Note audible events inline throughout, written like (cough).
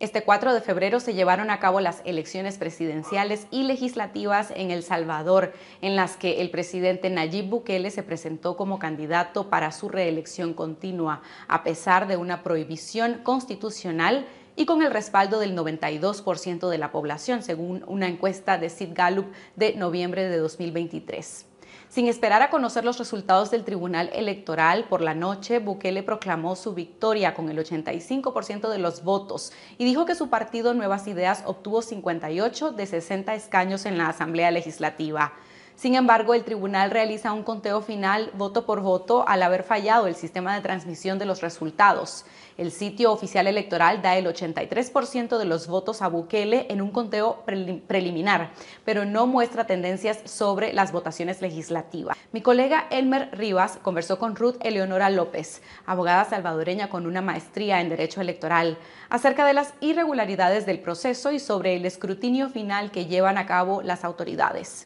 Este 4 de febrero se llevaron a cabo las elecciones presidenciales y legislativas en El Salvador, en las que el presidente Nayib Bukele se presentó como candidato para su reelección continua, a pesar de una prohibición constitucional y con el respaldo del 92% de la población, según una encuesta de Sid Gallup de noviembre de 2023. Sin esperar a conocer los resultados del Tribunal Electoral, por la noche Bukele proclamó su victoria con el 85% de los votos y dijo que su partido Nuevas Ideas obtuvo 58 de 60 escaños en la Asamblea Legislativa. Sin embargo, el tribunal realiza un conteo final voto por voto al haber fallado el sistema de transmisión de los resultados. El sitio oficial electoral da el 83% de los votos a Bukele en un conteo preliminar, pero no muestra tendencias sobre las votaciones legislativas. Mi colega Elmer Rivas conversó con Ruth Eleonora López, abogada salvadoreña con una maestría en Derecho Electoral, acerca de las irregularidades del proceso y sobre el escrutinio final que llevan a cabo las autoridades.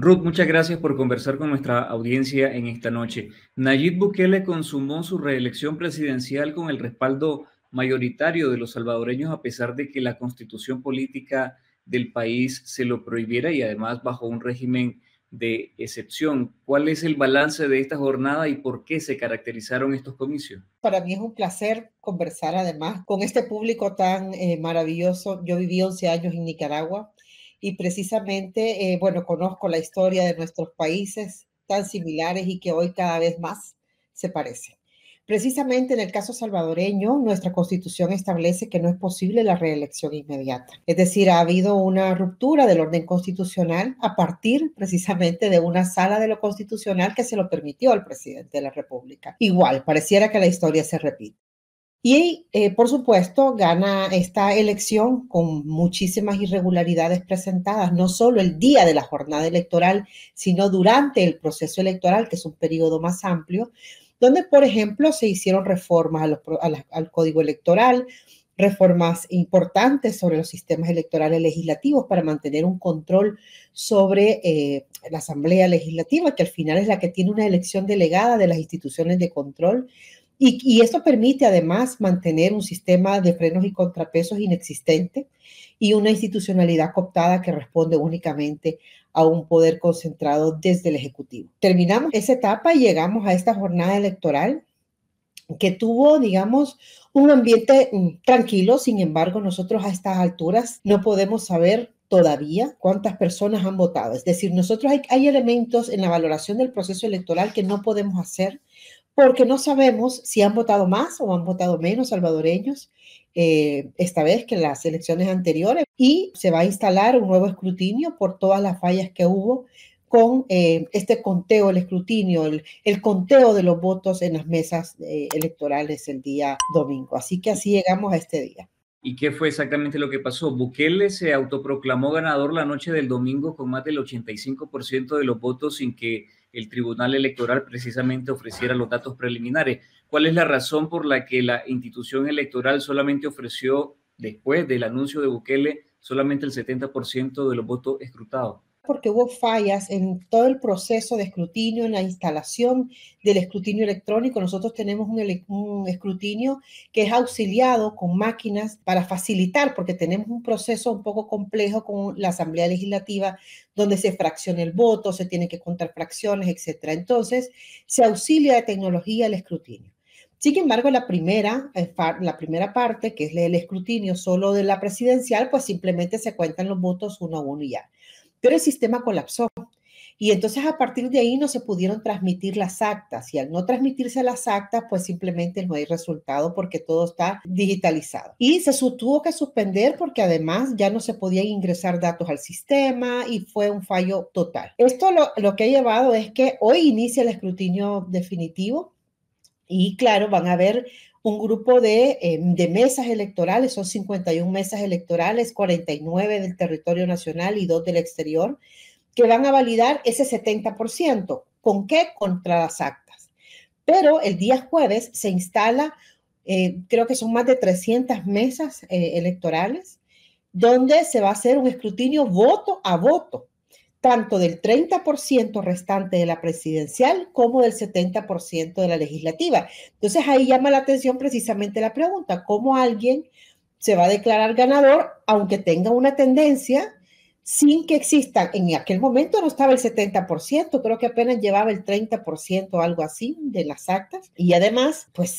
Ruth, muchas gracias por conversar con nuestra audiencia en esta noche. Nayib Bukele consumó su reelección presidencial con el respaldo mayoritario de los salvadoreños a pesar de que la constitución política del país se lo prohibiera y además bajo un régimen de excepción. ¿Cuál es el balance de esta jornada y por qué se caracterizaron estos comicios? Para mí es un placer conversar además con este público tan eh, maravilloso. Yo viví 11 años en Nicaragua y precisamente, eh, bueno, conozco la historia de nuestros países tan similares y que hoy cada vez más se parecen. Precisamente en el caso salvadoreño, nuestra constitución establece que no es posible la reelección inmediata. Es decir, ha habido una ruptura del orden constitucional a partir precisamente de una sala de lo constitucional que se lo permitió al presidente de la República. Igual, pareciera que la historia se repite. Y, eh, por supuesto, gana esta elección con muchísimas irregularidades presentadas, no solo el día de la jornada electoral, sino durante el proceso electoral, que es un periodo más amplio, donde, por ejemplo, se hicieron reformas al código electoral, reformas importantes sobre los sistemas electorales legislativos para mantener un control sobre eh, la Asamblea Legislativa, que al final es la que tiene una elección delegada de las instituciones de control y, esto permite además mantener un sistema de frenos y contrapesos inexistente y una institucionalidad cooptada que responde únicamente a un poder concentrado desde el Ejecutivo. Terminamos esa etapa y llegamos a esta jornada electoral que tuvo, digamos, un ambiente mm, tranquilo, sin embargo, nosotros a estas alturas no podemos saber todavía cuántas personas han votado. Es decir, nosotros hay elementos en la valoración del proceso electoral que no podemos hacer porque no sabemos si han votado más o han votado menos salvadoreños eh, esta vez que en las elecciones anteriores y se va a instalar un nuevo escrutinio por todas las fallas que hubo con eh, este conteo, el escrutinio, el, conteo de los votos en las mesas eh, electorales el día domingo. Así que así llegamos a este día. ¿Y qué fue exactamente lo que pasó? Bukele se autoproclamó ganador la noche del domingo con más del 85% de los votos sin que el Tribunal Electoral precisamente ofreciera los datos preliminares. ¿Cuál es la razón por la que la institución electoral solamente ofreció, después del anuncio de Bukele, solamente el 70% de los votos escrutados? porque hubo fallas en todo el proceso de escrutinio, en la instalación del escrutinio electrónico. Nosotros tenemos un, escrutinio que es auxiliado con máquinas para facilitar, porque tenemos un proceso un poco complejo con la Asamblea Legislativa, donde se fracciona el voto, se tienen que contar fracciones, etc. Entonces, se auxilia de tecnología el escrutinio. Sin embargo, la primera, eh, la primera parte, que es el escrutinio solo de la presidencial, pues simplemente se cuentan los votos uno a uno y ya pero el sistema colapsó. Y entonces a partir de ahí no se pudieron transmitir las actas y al no transmitirse las actas, pues simplemente no hay resultado porque todo está digitalizado. Y se tuvo que suspender porque además ya no se podía ingresar datos al sistema y fue un fallo total. Esto lo, lo que ha llevado es que hoy inicia el escrutinio definitivo y claro, van a haber un grupo de, em, mesas electorales, son 51 mesas electorales, 49 del territorio nacional y dos del exterior, que van a validar ese 70%. ¿Con qué? Contra las actas. Pero el día jueves se instala, eh, creo que son más de 300 mesas eh, electorales, donde se va a hacer un escrutinio voto a voto tanto del 30% restante de la presidencial como del 70% de la legislativa. Entonces ahí llama la atención precisamente la pregunta, ¿cómo alguien se va a declarar ganador aunque tenga una tendencia sin que exista, en aquel momento no estaba el 70%, creo que apenas llevaba el 30% o algo así de las actas, y además, pues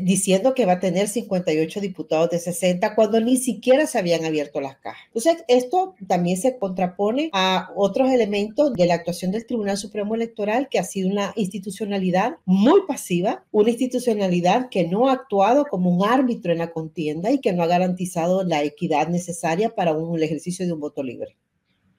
diciendo que va a tener 58 diputados de 60 cuando ni siquiera se habían abierto las cajas. Entonces, esto también se contrapone a otros elementos de la actuación del Tribunal Supremo Electoral, que ha sido una institucionalidad muy pasiva, una institucionalidad que no ha actuado como un árbitro en la contienda y que no ha garantizado la equidad necesaria para un, ejercicio de un voto libre.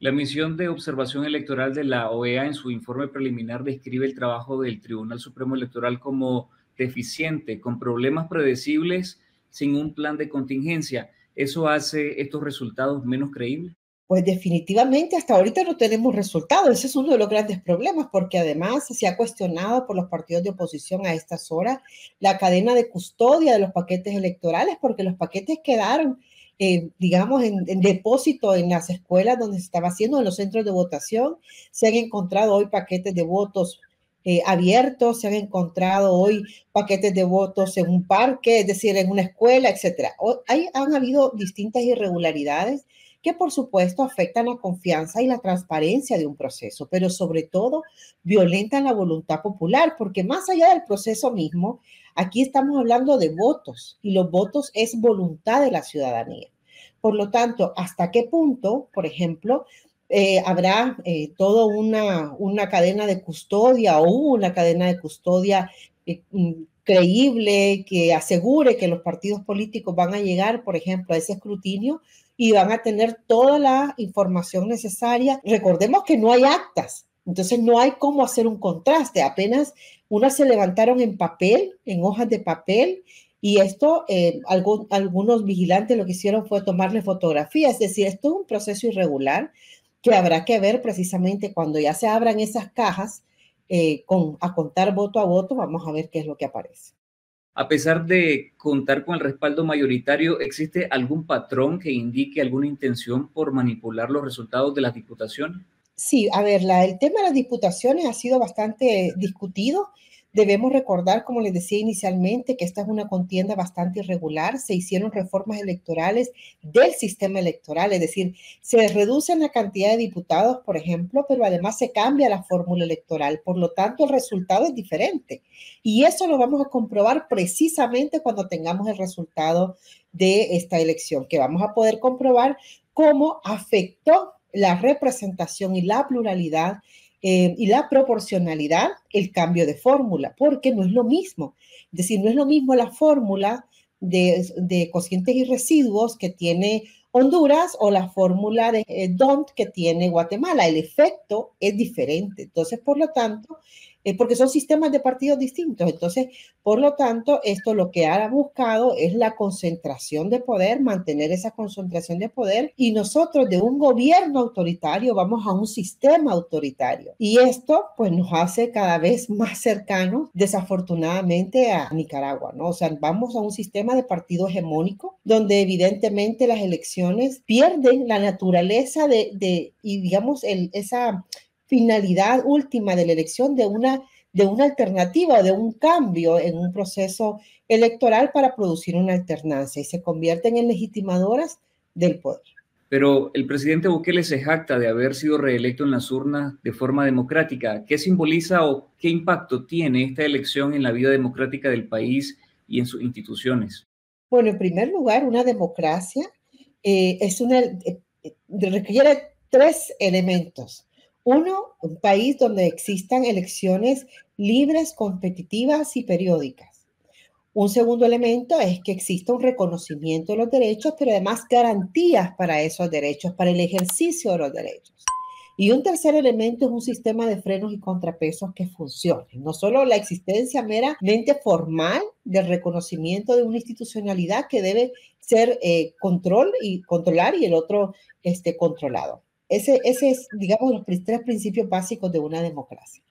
La misión de observación electoral de la OEA en su informe preliminar describe el trabajo del Tribunal Supremo Electoral como deficiente, con problemas predecibles, sin un plan de contingencia. ¿Eso hace estos resultados menos creíbles? Pues definitivamente hasta ahorita no tenemos resultados. Ese es uno de los grandes problemas porque además se ha cuestionado por los partidos de oposición a estas horas la cadena de custodia de los paquetes electorales porque los paquetes quedaron digamos, en, en, depósito en las escuelas donde se estaba haciendo, en los centros de votación. Se han encontrado hoy paquetes de votos eh, abiertos, se han encontrado hoy paquetes de votos en un parque, es decir, en una escuela, etcétera hay, han habido distintas irregularidades que por supuesto afectan la confianza y la transparencia de un proceso, pero sobre todo violentan la voluntad popular, porque más allá del proceso mismo, aquí estamos hablando de votos y los votos es voluntad de la ciudadanía. Por lo tanto, ¿hasta qué punto, por ejemplo, eh, habrá eh, toda una, una cadena de custodia o una cadena de custodia eh, mm, creíble que asegure que los partidos políticos van a llegar, por ejemplo, a ese escrutinio y van a tener toda la información necesaria. Recordemos que no hay actas, entonces no hay cómo hacer un contraste, apenas unas se levantaron en papel, en hojas de papel, y esto, eh, algunos vigilantes lo que hicieron fue tomarle fotografías, es decir, esto es un proceso irregular que habrá que ver precisamente cuando ya se abran esas cajas eh, con, a contar voto a voto, vamos a ver qué es lo que aparece a pesar de contar con el respaldo mayoritario, ¿existe algún patrón que indique alguna intención por manipular los resultados de las diputaciones? Sí, a ver, el tema de las diputaciones ha sido bastante discutido Debemos recordar, como les decía inicialmente, que esta es una contienda bastante irregular. Se hicieron reformas electorales del sistema electoral, es decir, se reduce la cantidad de diputados, por ejemplo, pero además se cambia la fórmula electoral. Por lo tanto, el resultado es diferente. Y eso lo vamos a comprobar precisamente cuando tengamos el resultado de esta elección, que vamos a poder comprobar cómo afectó la representación y la pluralidad eh, y la proporcionalidad, el cambio de fórmula, porque no es lo mismo. Es decir, no es lo mismo la fórmula de, de cocientes y residuos que tiene Honduras o la fórmula de eh, DONT que tiene Guatemala. El efecto es diferente. Entonces, por lo tanto, es porque son sistemas de partidos distintos. Entonces, por lo tanto, esto lo que ha buscado es la concentración de poder, mantener esa concentración de poder y nosotros de un gobierno autoritario vamos a un sistema autoritario. Y esto pues nos hace cada vez (laughs) más cercanos, desafortunadamente, a Nicaragua, ¿no? O sea, vamos a un sistema de partido hegemónico donde evidentemente las elecciones pierden la naturaleza de, y digamos, el, esa finalidad última de la elección de una, de una alternativa o de un cambio en un proceso electoral para producir una alternancia y se convierten en legitimadoras del poder. Pero el presidente Bukele se jacta de haber sido reelecto en las urnas de forma democrática. ¿Qué simboliza o qué impacto tiene esta elección en la vida democrática del país y en sus instituciones? Bueno, en primer lugar, una democracia eh, es una, eh, eh, requiere tres elementos. Uno, un país donde existan elecciones libres, competitivas y periódicas. Un segundo elemento es que exista un reconocimiento de los derechos, pero además garantías para esos derechos, para el ejercicio de los derechos. Y un tercer elemento es un sistema de frenos y contrapesos que funcione. No solo la existencia meramente formal del reconocimiento de una institucionalidad que debe ser eh, control y controlar y el otro este, controlado. Ese, ese es, digamos, los tres principios básicos de una democracia.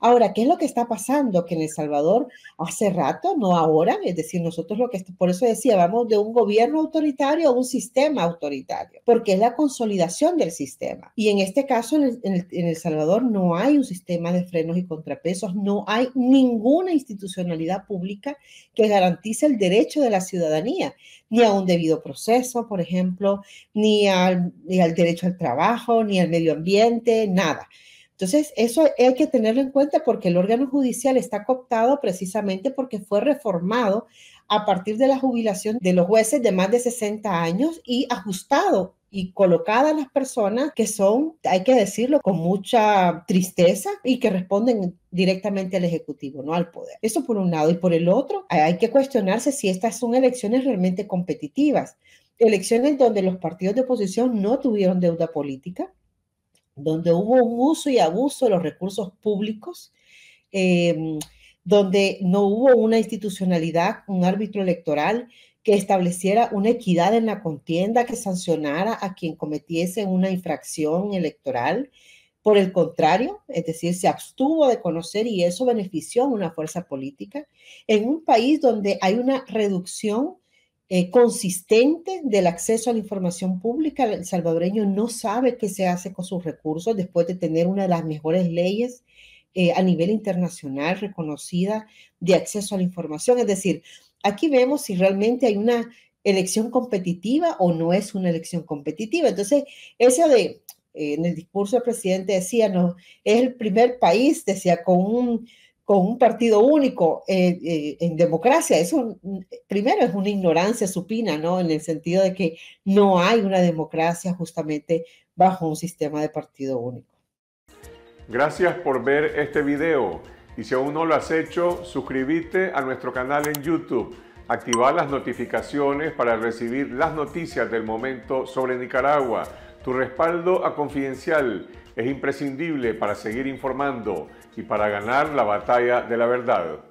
Ahora, ¿qué es lo que está pasando? Que en El Salvador hace rato, no ahora, es decir, nosotros lo que, por eso decía, vamos de un gobierno autoritario a un sistema autoritario, porque es la consolidación del sistema. Y en este caso, en el, Salvador no hay un sistema de frenos y contrapesos, no hay ninguna institucionalidad pública que garantice el derecho de la ciudadanía, ni a un debido proceso, por ejemplo, ni al, ni al derecho al trabajo, ni al medio ambiente, nada. Entonces, eso hay que tenerlo en cuenta porque el órgano judicial está cooptado precisamente porque fue reformado a partir de la jubilación de los jueces de más de 60 años y ajustado y a las personas que son, hay que decirlo con mucha tristeza y que responden directamente al Ejecutivo, no al poder. Eso por un lado. Y por el otro, hay que cuestionarse si estas son elecciones realmente competitivas. Elecciones donde los partidos de oposición no tuvieron deuda política, donde hubo un uso y abuso de los recursos públicos, em, donde no hubo una institucionalidad, un árbitro electoral que estableciera una equidad en la contienda, que sancionara a quien cometiese una infracción electoral. Por el contrario, es decir, se abstuvo de conocer y eso benefició a una fuerza política en un país donde hay una reducción eh, consistente del acceso a la información pública. El salvadoreño no sabe qué se hace con sus recursos después de tener una de las mejores leyes eh, a nivel internacional reconocida de acceso a la información. Es decir, aquí vemos si realmente hay una elección competitiva o no es una elección competitiva. Entonces, esa de, eh, en el discurso del presidente decía, no, es el primer país, decía, con un con un partido único eh, eh, en democracia. Eso mm, primero es una ignorancia supina, ¿no? En el sentido de que no hay una democracia justamente bajo un sistema de partido único. Gracias por ver este video y si aún no lo has hecho, suscríbete a nuestro canal en YouTube. Activa las notificaciones para recibir las noticias del momento sobre Nicaragua. Tu respaldo a Confidencial es imprescindible para seguir informando y para ganar la batalla de la verdad.